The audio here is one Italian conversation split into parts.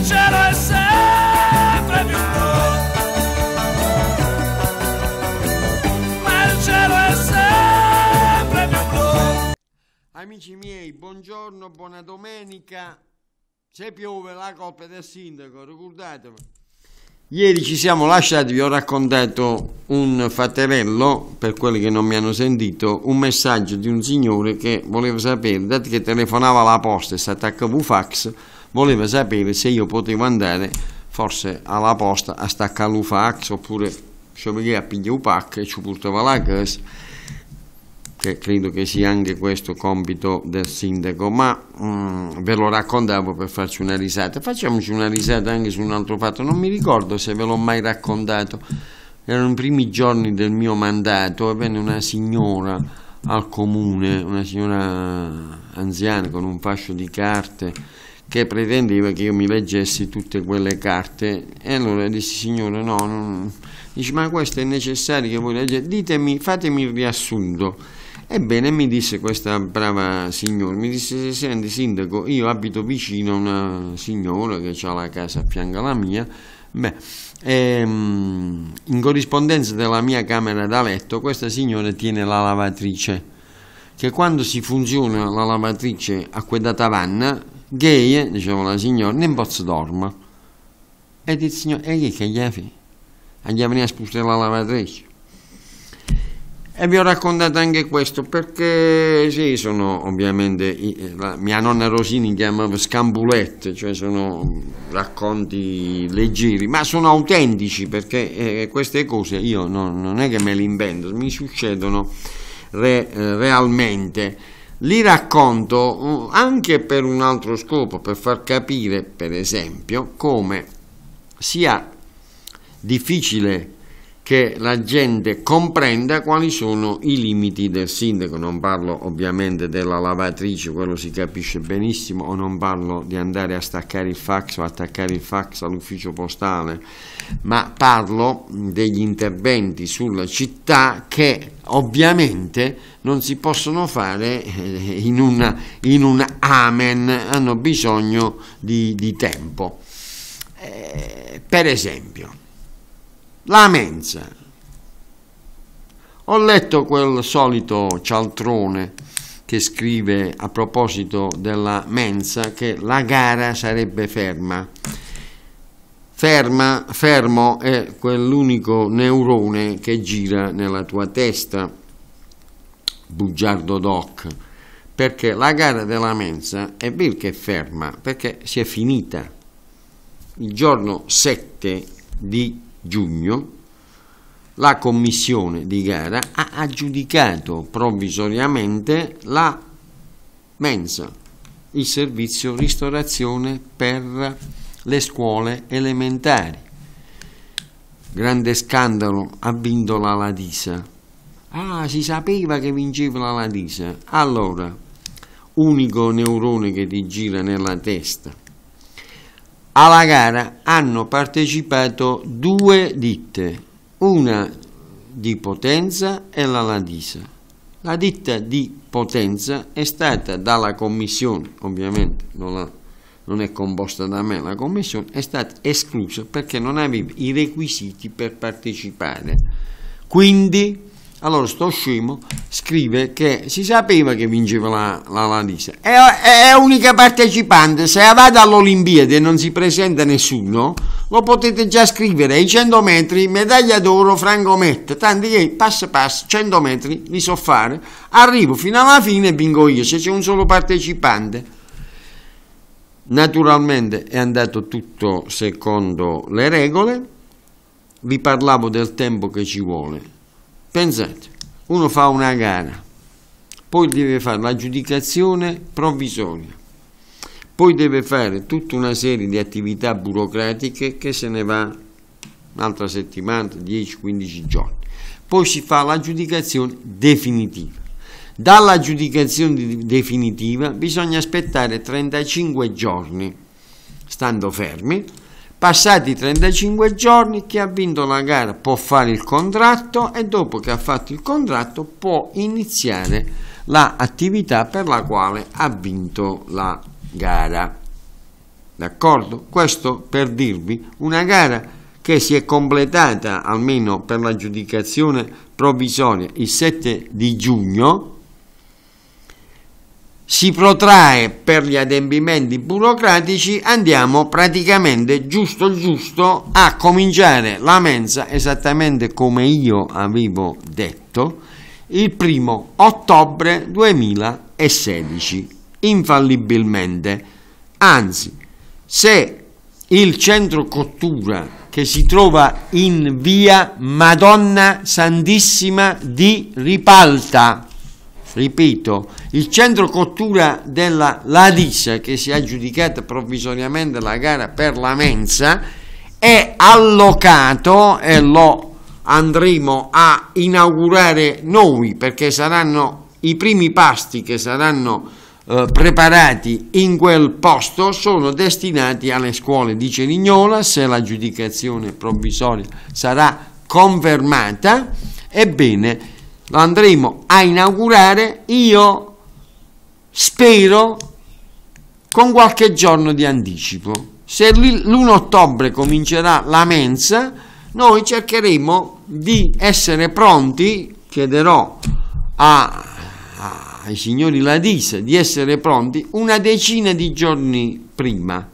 il cielo è sempre più blu. Ma il cielo è sempre più blu. Amici miei, buongiorno, buona domenica. Se piove la colpa del sindaco, ricordatevi. Ieri ci siamo lasciati, vi ho raccontato un fatterello, per quelli che non mi hanno sentito, un messaggio di un signore che voleva sapere, dato che telefonava alla posta e si attaccava un fax, voleva sapere se io potevo andare forse alla posta a staccare un fax oppure sciogliere a pigliare un pack e ci portava la gas che credo che sia anche questo compito del sindaco, ma mm, ve lo raccontavo per farci una risata. Facciamoci una risata anche su un altro fatto, non mi ricordo se ve l'ho mai raccontato. Erano i primi giorni del mio mandato e venne una signora al comune, una signora anziana con un fascio di carte che pretendeva che io mi leggessi tutte quelle carte e allora dissi signore no, non... dice ma questo è necessario che voi leggete, ditemi, fatemi il riassunto. Ebbene mi disse questa brava signora, mi disse senti sindaco io abito vicino a una signora che ha la casa a fianco alla mia, Beh, ehm, in corrispondenza della mia camera da letto questa signora tiene la lavatrice che quando si funziona la lavatrice a quella tavanna gay, diceva la signora, non posso dormire. E il signore, e che gli ha fatto? Andiamo a spostare la lavatrice. E vi ho raccontato anche questo perché sì, sono ovviamente, eh, la, mia nonna Rosini chiamava scambulette, cioè sono racconti leggeri, ma sono autentici perché eh, queste cose io non, non, è che me le invento, mi succedono re, eh, realmente li racconto mm, anche per un altro scopo, per far capire, per esempio, come sia difficile che la gente comprenda quali sono i limiti del sindaco. Non parlo ovviamente della lavatrice, quello si capisce benissimo, o non parlo di andare a staccare il fax o attaccare il fax all'ufficio postale, ma parlo degli interventi sulla città che ovviamente non si possono fare eh, in, una, in un amen, hanno bisogno di, di tempo. Eh, per esempio, la mensa. Ho letto quel solito cialtrone che scrive a proposito della mensa che la gara sarebbe ferma. Ferma, fermo è quell'unico neurone che gira nella tua testa, bugiardo doc, perché la gara della mensa è vil che ferma, perché si è finita. Il giorno 7 di giugno la commissione di gara ha aggiudicato provvisoriamente la mensa, il servizio ristorazione per le scuole elementari. Grande scandalo, ha vinto la Ladisa. Ah, si sapeva che vinceva la Ladisa. Allora, unico neurone che ti gira nella testa. Alla gara hanno partecipato due ditte, una di Potenza e la Ladisa. La ditta di Potenza è stata dalla commissione, ovviamente non, la, non è composta da me la commissione, è stata esclusa perché non aveva i requisiti per partecipare. Quindi allora sto scemo scrive che si sapeva che vinceva la, la Larissa, è, è, unica partecipante, se vado all'Olimpiade e non si presenta nessuno, lo potete già scrivere ai 100 metri, medaglia d'oro, Franco Mette, tanti che passo passo, 100 metri li so fare, arrivo fino alla fine e vinco io, se c'è un solo partecipante. Naturalmente è andato tutto secondo le regole, vi parlavo del tempo che ci vuole Pensate, uno fa una gara, poi deve fare l'aggiudicazione provvisoria, poi deve fare tutta una serie di attività burocratiche che se ne va un'altra settimana, 10-15 giorni. Poi si fa l'aggiudicazione definitiva. Dall'aggiudicazione definitiva bisogna aspettare 35 giorni, stando fermi, Passati 35 giorni chi ha vinto la gara può fare il contratto e dopo che ha fatto il contratto può iniziare l'attività la per la quale ha vinto la gara. D'accordo? Questo per dirvi una gara che si è completata almeno per l'aggiudicazione provvisoria il 7 di giugno si protrae per gli adempimenti burocratici, andiamo praticamente giusto giusto a cominciare la mensa esattamente come io avevo detto il primo ottobre 2016 infallibilmente anzi se il centro cottura che si trova in via Madonna Santissima di Ripalta ripeto, il centro cottura della Larissa che si è aggiudicata provvisoriamente la gara per la mensa è allocato e lo andremo a inaugurare noi perché saranno i primi pasti che saranno eh, preparati in quel posto sono destinati alle scuole di Cerignola se l'aggiudicazione provvisoria sarà confermata ebbene lo andremo a inaugurare io spero con qualche giorno di anticipo se l'1 ottobre comincerà la mensa noi cercheremo di essere pronti chiederò a, a, ai signori Ladise di essere pronti una decina di giorni prima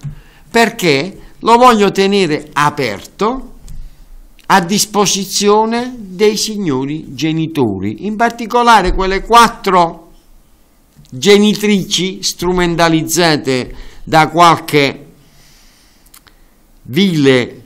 perché lo voglio tenere aperto a disposizione dei signori genitori, in particolare quelle quattro genitrici strumentalizzate da qualche vile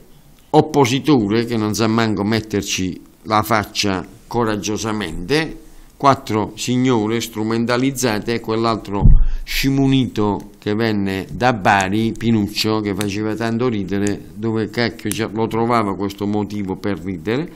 oppositore che non sa manco metterci la faccia coraggiosamente quattro signore strumentalizzate e quell'altro scimunito che venne da Bari, Pinuccio, che faceva tanto ridere, dove cacchio lo trovava questo motivo per ridere,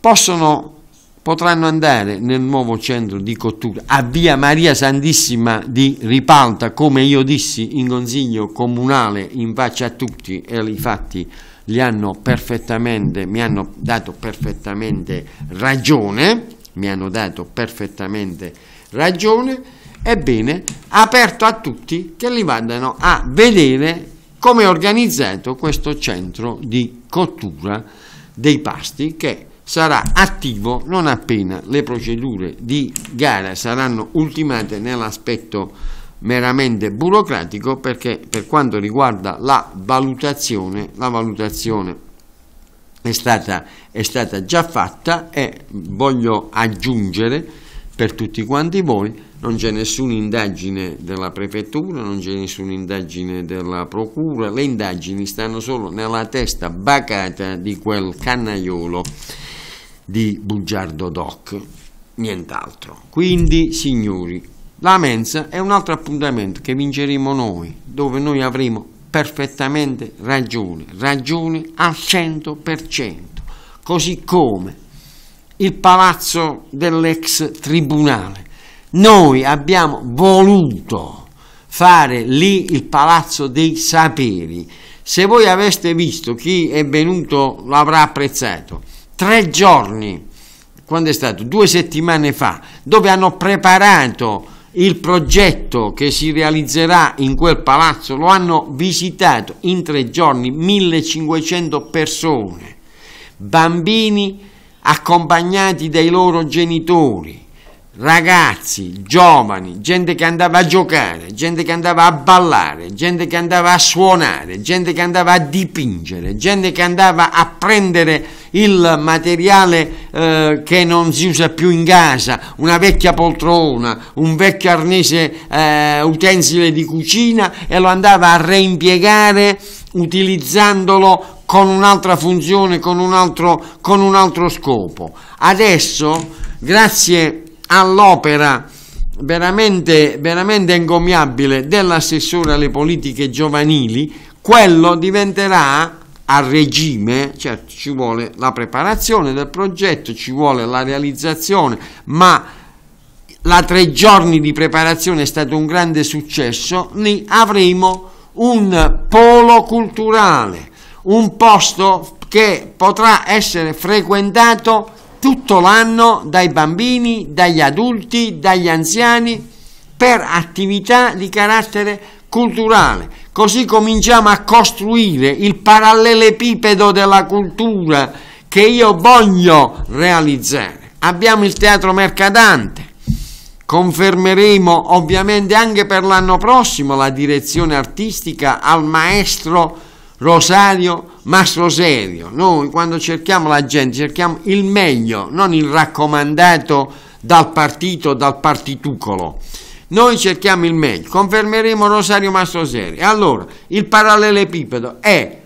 possono, potranno andare nel nuovo centro di cottura a via Maria Santissima di Ripalta, come io dissi in consiglio comunale in faccia a tutti e i fatti li hanno perfettamente, mi hanno dato perfettamente ragione mi hanno dato perfettamente ragione, ebbene, aperto a tutti che li vadano a vedere come è organizzato questo centro di cottura dei pasti che sarà attivo non appena le procedure di gara saranno ultimate nell'aspetto meramente burocratico perché per quanto riguarda la valutazione, la valutazione è stata, è stata già fatta e voglio aggiungere per tutti quanti voi non c'è nessuna indagine della prefettura, non c'è nessuna indagine della procura, le indagini stanno solo nella testa bacata di quel cannaiolo di Bugiardo Doc, nient'altro. Quindi, signori, la mensa è un altro appuntamento che vinceremo noi, dove noi avremo perfettamente ragione, ragione al 100%, così come il palazzo dell'ex tribunale. Noi abbiamo voluto fare lì il palazzo dei saperi. Se voi aveste visto chi è venuto l'avrà apprezzato. Tre giorni, quando è stato? Due settimane fa, dove hanno preparato il progetto che si realizzerà in quel palazzo lo hanno visitato in tre giorni 1500 persone, bambini accompagnati dai loro genitori, ragazzi, giovani, gente che andava a giocare, gente che andava a ballare, gente che andava a suonare, gente che andava a dipingere, gente che andava a prendere il materiale eh, che non si usa più in casa, una vecchia poltrona, un vecchio arnese eh, utensile di cucina e lo andava a reimpiegare utilizzandolo con un'altra funzione, con un altro, con un altro scopo. Adesso, grazie a all'opera veramente, veramente encomiabile dell'assessore alle politiche giovanili, quello diventerà a regime, certo ci vuole la preparazione del progetto, ci vuole la realizzazione, ma la tre giorni di preparazione è stato un grande successo, lì avremo un polo culturale, un posto che potrà essere frequentato tutto l'anno dai bambini, dagli adulti, dagli anziani per attività di carattere culturale. Così cominciamo a costruire il parallelepipedo della cultura che io voglio realizzare. Abbiamo il teatro mercadante, confermeremo ovviamente anche per l'anno prossimo la direzione artistica al maestro Rosario Mastroserio. Noi quando cerchiamo la gente cerchiamo il meglio, non il raccomandato dal partito, dal partitucolo. Noi cerchiamo il meglio, confermeremo Rosario Mastroserio. Allora, il parallelepipedo è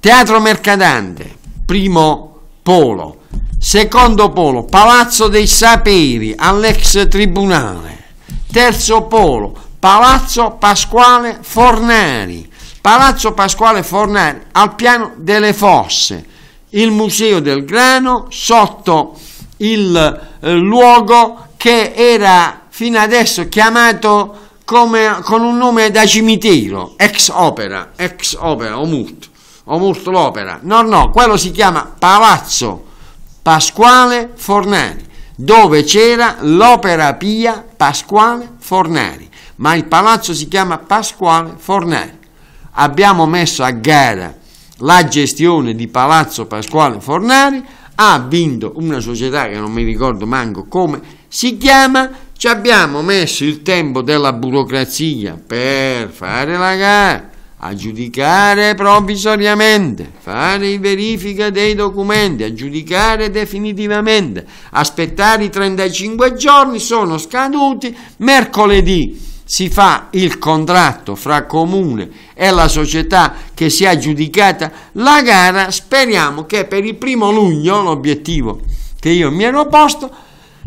Teatro Mercadante, primo polo, secondo polo, Palazzo dei Saperi, all'ex tribunale, terzo polo, Palazzo Pasquale Fornari, Palazzo Pasquale Fornari al piano delle fosse, il Museo del Grano sotto il eh, luogo che era fino adesso chiamato come, con un nome da cimitero, ex opera, ex opera, omult, Omurt l'opera. No, no, quello si chiama Palazzo Pasquale Fornari, dove c'era l'opera Pia Pasquale Fornari, ma il palazzo si chiama Pasquale Fornari abbiamo messo a gara la gestione di Palazzo Pasquale Fornari, ha vinto una società che non mi ricordo manco come si chiama, ci abbiamo messo il tempo della burocrazia per fare la gara, aggiudicare provvisoriamente, fare verifica dei documenti, aggiudicare definitivamente, aspettare i 35 giorni, sono scaduti mercoledì si fa il contratto fra comune e la società che si è aggiudicata la gara, speriamo che per il primo luglio, l'obiettivo che io mi ero posto,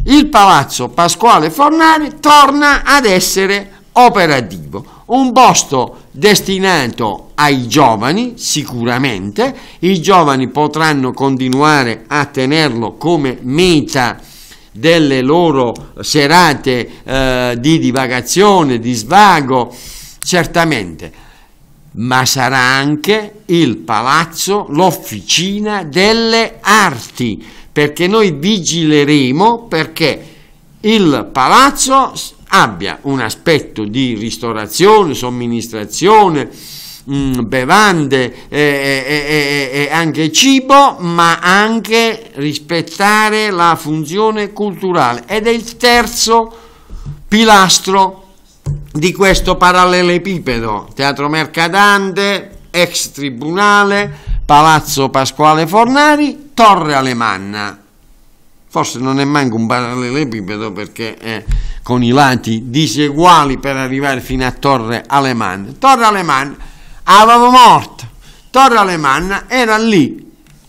il palazzo Pasquale Fornari torna ad essere operativo, un posto destinato ai giovani sicuramente, i giovani potranno continuare a tenerlo come meta delle loro serate eh, di divagazione, di svago, certamente, ma sarà anche il palazzo, l'officina delle arti, perché noi vigileremo perché il palazzo abbia un aspetto di ristorazione, somministrazione, Mm, bevande e, e, e, e anche cibo, ma anche rispettare la funzione culturale. Ed è il terzo pilastro di questo parallelepipedo, Teatro Mercadante, ex tribunale, Palazzo Pasquale Fornari, Torre Alemanna. Forse non è manco un parallelepipedo perché è con i lati diseguali per arrivare fino a Torre Alemanna. Torre Alemanna avevo morto. Torre Alemanna era lì,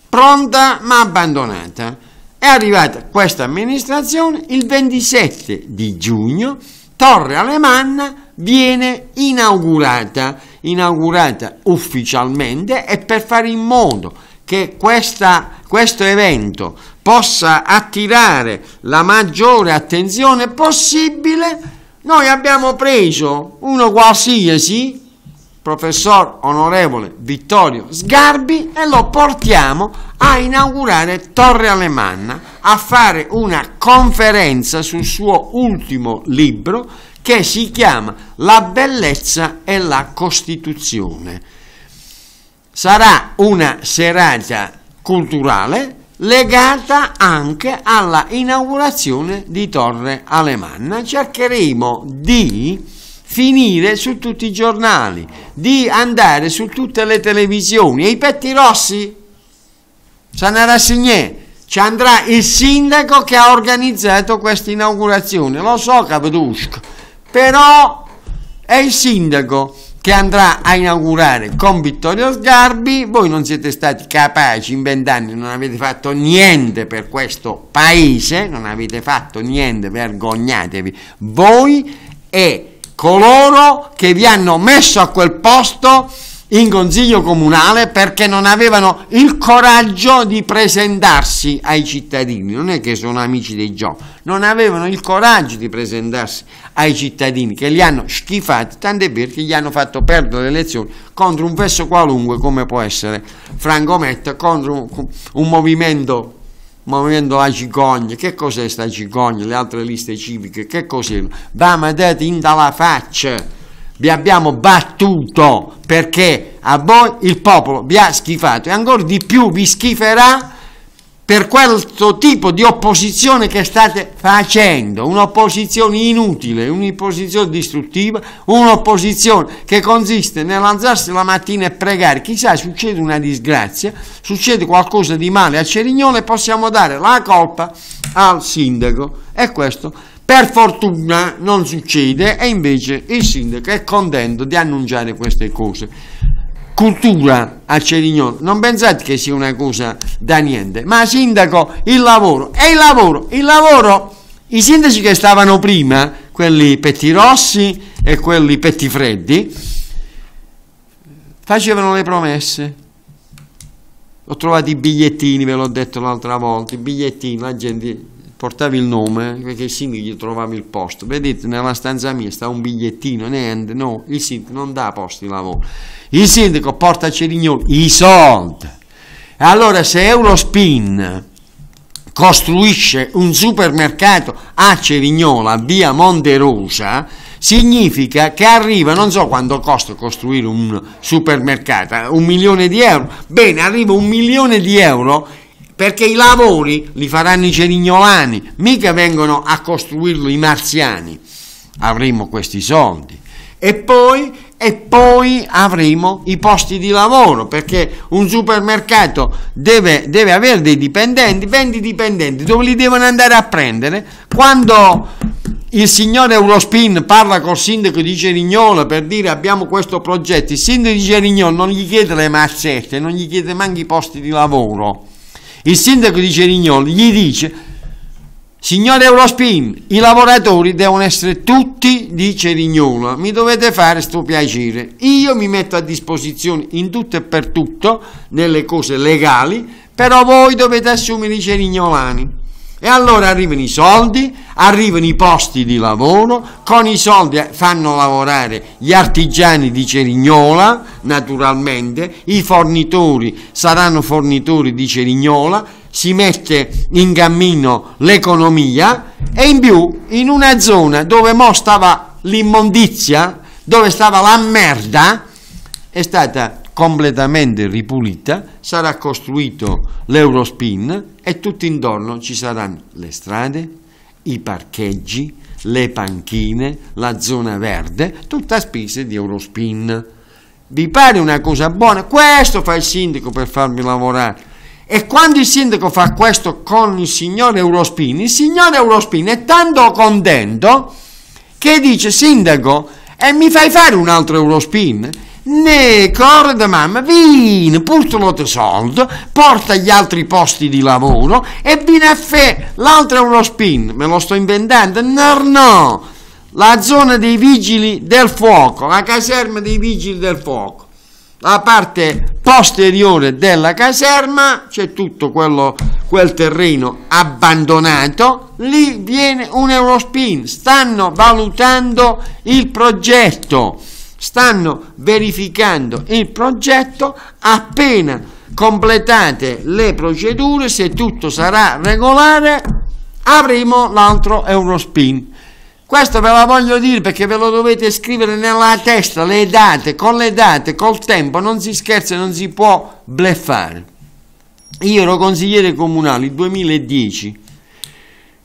pronta ma abbandonata. È arrivata questa amministrazione il 27 di giugno, Torre Alemanna viene inaugurata, inaugurata ufficialmente e per fare in modo che questa, questo evento possa attirare la maggiore attenzione possibile, noi abbiamo preso uno qualsiasi professor onorevole Vittorio Sgarbi e lo portiamo a inaugurare Torre Alemanna a fare una conferenza sul suo ultimo libro che si chiama La bellezza e la Costituzione. Sarà una serata culturale legata anche alla inaugurazione di Torre Alemanna. Cercheremo di finire su tutti i giornali, di andare su tutte le televisioni. E i petti rossi? Se ne rassegnè. Ci andrà il sindaco che ha organizzato questa inaugurazione. Lo so, Capetusco, però è il sindaco che andrà a inaugurare con Vittorio Sgarbi. Voi non siete stati capaci in vent'anni, non avete fatto niente per questo paese, non avete fatto niente, vergognatevi voi e coloro che vi hanno messo a quel posto in consiglio comunale perché non avevano il coraggio di presentarsi ai cittadini, non è che sono amici dei giochi, non avevano il coraggio di presentarsi ai cittadini che li hanno schifati, tant'è vero che gli hanno fatto perdere le elezioni contro un fesso qualunque come può essere Franco Metta, contro un, un movimento Movimento la cicogna, che cos'è sta cicogna, le altre liste civiche, che cos'è? Va, vedete, in dalla faccia, vi abbiamo battuto perché a voi il popolo vi ha schifato e ancora di più vi schiferà per questo tipo di opposizione che state facendo, un'opposizione inutile, un'opposizione distruttiva, un'opposizione che consiste nell'alzarsi la mattina e pregare, chissà succede una disgrazia, succede qualcosa di male a Cerignone, possiamo dare la colpa al sindaco e questo per fortuna non succede e invece il sindaco è contento di annunciare queste cose cultura a Cerignone. non pensate che sia una cosa da niente ma sindaco il lavoro e il lavoro il lavoro i sindaci che stavano prima quelli petti rossi e quelli petti freddi facevano le promesse ho trovato i bigliettini ve l'ho detto l'altra volta i bigliettini la gente portavi il nome perché sì mi trovavi il posto vedete nella stanza mia sta un bigliettino niente no il sindaco non dà posti di lavoro il sindaco porta a Cerignoli i soldi allora se Eurospin costruisce un supermercato a Cerignola via Monterosa significa che arriva, non so quanto costa costruire un supermercato, eh, un milione di euro, bene, arriva un milione di euro perché i lavori li faranno i cerignolani, mica vengono a costruirli i marziani. Avremo questi soldi. E poi, e poi avremo i posti di lavoro, perché un supermercato deve, deve avere dei dipendenti, 20 dipendenti, dove li devono andare a prendere? Quando il signore Eurospin parla col sindaco di Gerignola per dire abbiamo questo progetto, il sindaco di Gerignola non gli chiede le mazzette, non gli chiede neanche i posti di lavoro il sindaco di Cerignoli gli dice, signore Eurospin, i lavoratori devono essere tutti di Cerignola, mi dovete fare sto piacere. Io mi metto a disposizione in tutto e per tutto, nelle cose legali, però voi dovete assumere i cerignolani. E allora arrivano i soldi, arrivano i posti di lavoro, con i soldi eh, fanno lavorare gli artigiani di Cerignola, naturalmente, i fornitori saranno fornitori di Cerignola, si mette in cammino l'economia e in più in una zona dove mo stava l'immondizia, dove stava la merda, è stata completamente ripulita, sarà costruito l'Eurospin e tutto intorno ci saranno le strade, i parcheggi, le panchine, la zona verde, tutta a spese di Eurospin. Vi pare una cosa buona? Questo fa il sindaco per farmi lavorare. E quando il sindaco fa questo con il signor Eurospin, il signor Eurospin è tanto contento che dice sindaco e mi fai fare un altro Eurospin? ne corre da mamma, vieni, portalo te soldi, porta gli altri posti di lavoro e vieni a fare, l'altro è uno spin, me lo sto inventando, no, no, la zona dei vigili del fuoco, la caserma dei vigili del fuoco, la parte posteriore della caserma, c'è tutto quello, quel terreno abbandonato, lì viene un Eurospin, stanno valutando il progetto stanno verificando il progetto appena completate le procedure se tutto sarà regolare avremo l'altro Eurospin questo ve la voglio dire perché ve lo dovete scrivere nella testa, le date, con le date, col tempo, non si scherza, non si può bleffare. Io ero consigliere comunale 2010,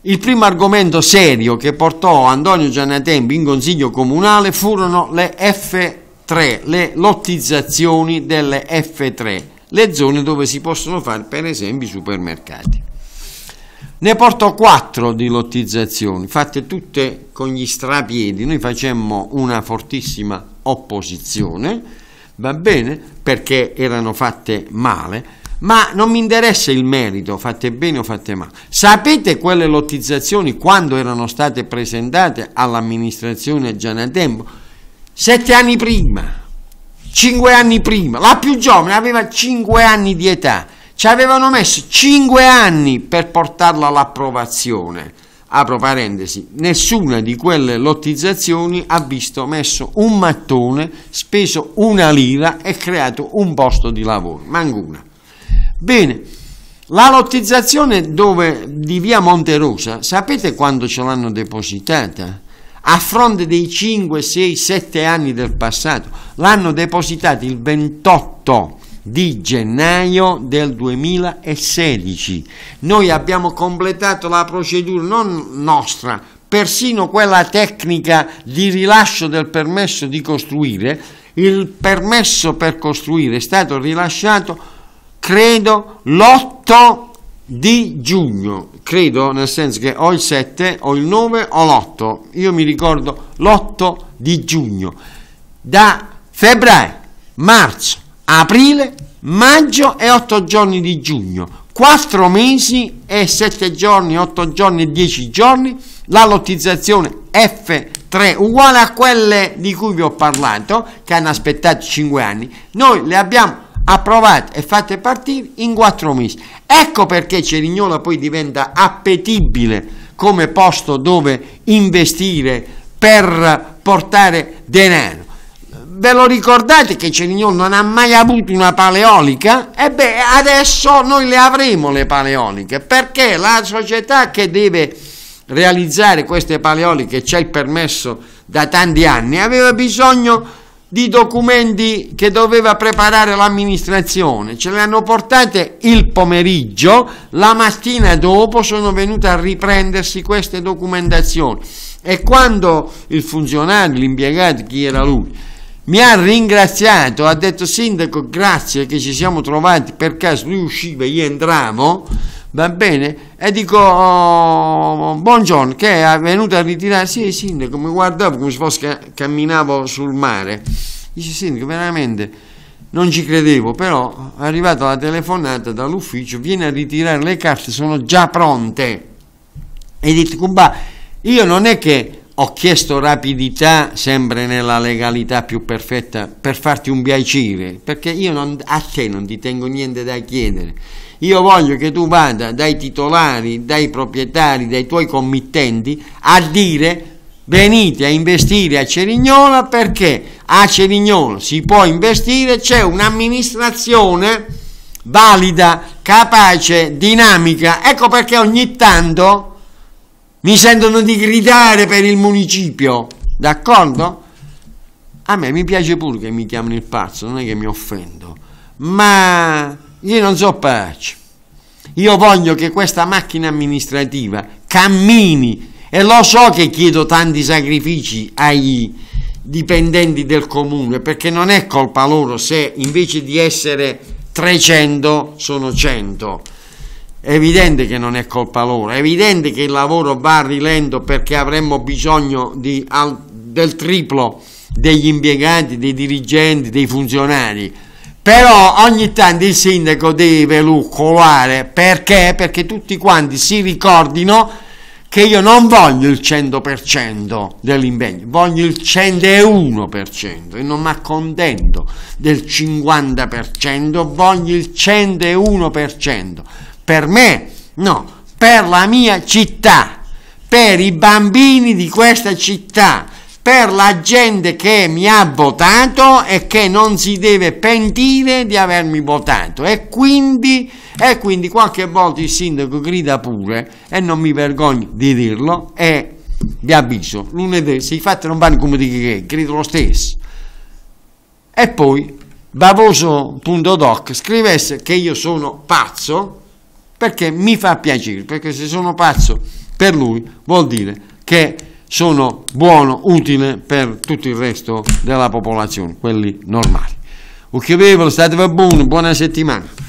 il primo argomento serio che portò Antonio Giannatempi in consiglio comunale furono le F3, le lottizzazioni delle F3, le zone dove si possono fare per esempio i supermercati. Ne portò quattro di lottizzazioni, fatte tutte con gli strapiedi. Noi facemmo una fortissima opposizione, va bene, perché erano fatte male ma non mi interessa il merito, fatte bene o fatte male. Sapete quelle lottizzazioni quando erano state presentate all'amministrazione già nel tempo? Sette anni prima, cinque anni prima, la più giovane aveva cinque anni di età, ci avevano messo cinque anni per portarla all'approvazione. Apro parentesi, nessuna di quelle lottizzazioni ha visto messo un mattone, speso una lira e creato un posto di lavoro, manco una. Bene, la lottizzazione dove, di via Monte Rosa, sapete quando ce l'hanno depositata? A fronte dei 5, 6, 7 anni del passato, l'hanno depositata il 28 di gennaio del 2016. Noi abbiamo completato la procedura non nostra, persino quella tecnica di rilascio del permesso di costruire. Il permesso per costruire è stato rilasciato credo l'8 di giugno, credo nel senso che ho il 7 ho il 9 o l'8, io mi ricordo l'8 di giugno, da febbraio, marzo, aprile, maggio e 8 giorni di giugno, 4 mesi e 7 giorni, 8 giorni e 10 giorni, la lottizzazione F3 uguale a quelle di cui vi ho parlato, che hanno aspettato 5 anni, noi le abbiamo approvate e fate partire in quattro mesi. Ecco perché Cerignola poi diventa appetibile come posto dove investire per portare denaro. Ve lo ricordate che Cerignola non ha mai avuto una paleolica? Ebbene, eh adesso noi le avremo le paleoliche perché la società che deve realizzare queste paleoliche, c'è il permesso da tanti anni, aveva bisogno di di documenti che doveva preparare l'amministrazione, ce le hanno portate il pomeriggio, la mattina dopo sono venute a riprendersi queste documentazioni e quando il funzionario, l'impiegato, chi era lui, mi ha ringraziato, ha detto sindaco grazie che ci siamo trovati per caso, lui usciva, io entravo, va bene? E dico, oh, buongiorno, che è venuto a ritirarsi? Sì, il sindaco mi guardava come se fosse camminavo sul mare. Dice, sindaco, veramente non ci credevo, però è arrivata la telefonata dall'ufficio, viene a ritirare le carte, sono già pronte. E dice, Cumba, io non è che ho chiesto rapidità, sempre nella legalità più perfetta, per farti un piacere, perché io non, a te non ti tengo niente da chiedere io voglio che tu vada dai titolari, dai proprietari, dai tuoi committenti a dire venite a investire a Cerignola perché a Cerignola si può investire, c'è un'amministrazione valida, capace, dinamica. Ecco perché ogni tanto mi sentono di gridare per il municipio, d'accordo? A me mi piace pure che mi chiamino il pazzo, non è che mi offendo, ma io non so pace. Io voglio che questa macchina amministrativa cammini e lo so che chiedo tanti sacrifici ai dipendenti del comune perché non è colpa loro se invece di essere 300 sono 100. È evidente che non è colpa loro, è evidente che il lavoro va a rilento perché avremmo bisogno di, al, del triplo degli impiegati, dei dirigenti, dei funzionari però ogni tanto il sindaco deve luccolare perché? Perché tutti quanti si ricordino che io non voglio il 100% dell'impegno, voglio il 101% e non mi accontento del 50%, voglio il 101%. Per me, no, per la mia città, per i bambini di questa città, per la gente che mi ha votato e che non si deve pentire di avermi votato e quindi, e quindi qualche volta il sindaco grida pure e non mi vergogno di dirlo e vi avviso lunedì se i fatti non vanno come di che grido lo stesso e poi bavoso.doc scrivesse che io sono pazzo perché mi fa piacere perché se sono pazzo per lui vuol dire che sono buono, utile per tutto il resto della popolazione, quelli normali. Un chiavevole, state buoni, buona settimana.